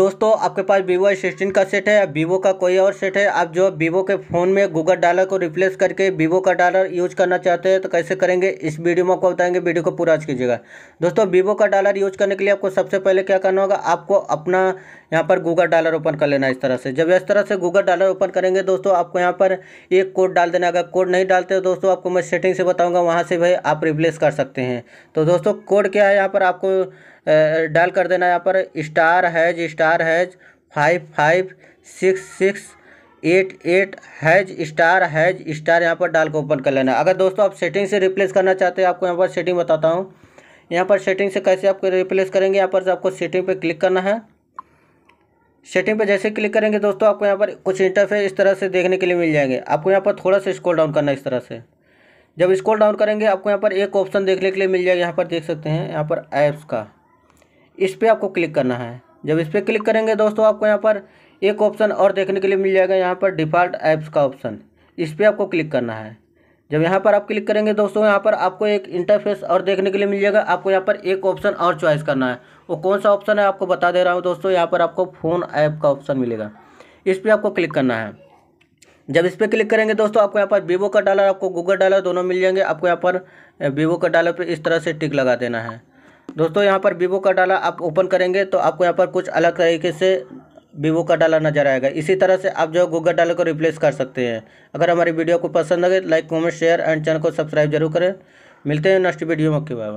दोस्तों आपके पास वीवो असिस्टेंट का सेट है या वीवो का कोई और सेट है आप जो वीवो के फ़ोन में गूगल डालर को रिप्लेस करके वीवो का डालर यूज करना चाहते हैं तो कैसे करेंगे इस वीडियो में आपको बताएंगे वीडियो को पूरा कीजिएगा दोस्तों वीवो का डालर यूज करने के लिए आपको सबसे पहले क्या करना होगा आपको अपना यहाँ पर गूगल डालर ओपन कर लेना इस तरह से जब इस तरह से गूगल डालर ओपन करेंगे दोस्तों आपको यहाँ पर एक कोड डाल देना अगर कोड नहीं डालते हो दोस्तों आपको मैं सेटिंग से बताऊँगा वहाँ से भाई आप रिप्लेस कर सकते हैं तो दोस्तों कोड क्या है यहाँ पर आपको डाल कर देना यहाँ पर star hash star star hash five five six six eight eight hash star hash star यहाँ पर डाल के ओपन कर लेना अगर दोस्तों आप सेटिंग से रिप्लेस करना चाहते हैं आपको यहाँ पर सेटिंग बताता हूँ यहाँ पर सेटिंग से कैसे आपको रिप्लेस करेंगे यहाँ पर आपको सेटिंग पे क्लिक करना है सेटिंग पे जैसे क्लिक करेंगे दोस्तों आपको यहाँ पर कुछ इंटरफेस इस तरह से देखने के लिए मिल जाएंगे आपको यहाँ पर थोड़ा सा स्क्रॉल डाउन करना इस तरह से जब स्क्रॉल डाउन करेंगे आपको यहाँ पर एक ऑप्शन देखने के लिए मिल जाएगा यहाँ पर देख सकते हैं यहाँ पर ऐप्स का इस पर आपको क्लिक करना है जब इस पर क्लिक करेंगे दोस्तों आपको यहाँ पर एक ऑप्शन और देखने के लिए मिल जाएगा यहाँ पर डिफ़ॉल्ट ऐप्स का ऑप्शन इस पर आपको क्लिक करना है जब यहाँ पर आप क्लिक करेंगे दोस्तों यहाँ पर आपको एक इंटरफेस और देखने के लिए मिल जाएगा आपको यहाँ पर एक ऑप्शन और चॉइस करना है वो कौन सा ऑप्शन है आपको बता दे रहा हूँ दोस्तों यहाँ पर आपको फ़ोन ऐप का ऑप्शन मिलेगा इस पर आपको क्लिक करना है जब इस पर क्लिक करेंगे दोस्तों आपको यहाँ पर वीवो का डालर आपको गूगल डालर दोनों मिल जाएंगे आपको यहाँ पर वीवो का डालर पर इस तरह से टिक लगा देना है दोस्तों यहाँ पर वीवो का डाला आप ओपन करेंगे तो आपको यहाँ पर कुछ अलग तरीके से वीवो का डाला नजर आएगा इसी तरह से आप जो गूगल डाला को रिप्लेस कर सकते हैं अगर हमारी वीडियो को पसंद लगे like comment share and channel को सब्सक्राइब जरूर करें मिलते हैं नेक्स्ट वीडियो में बाय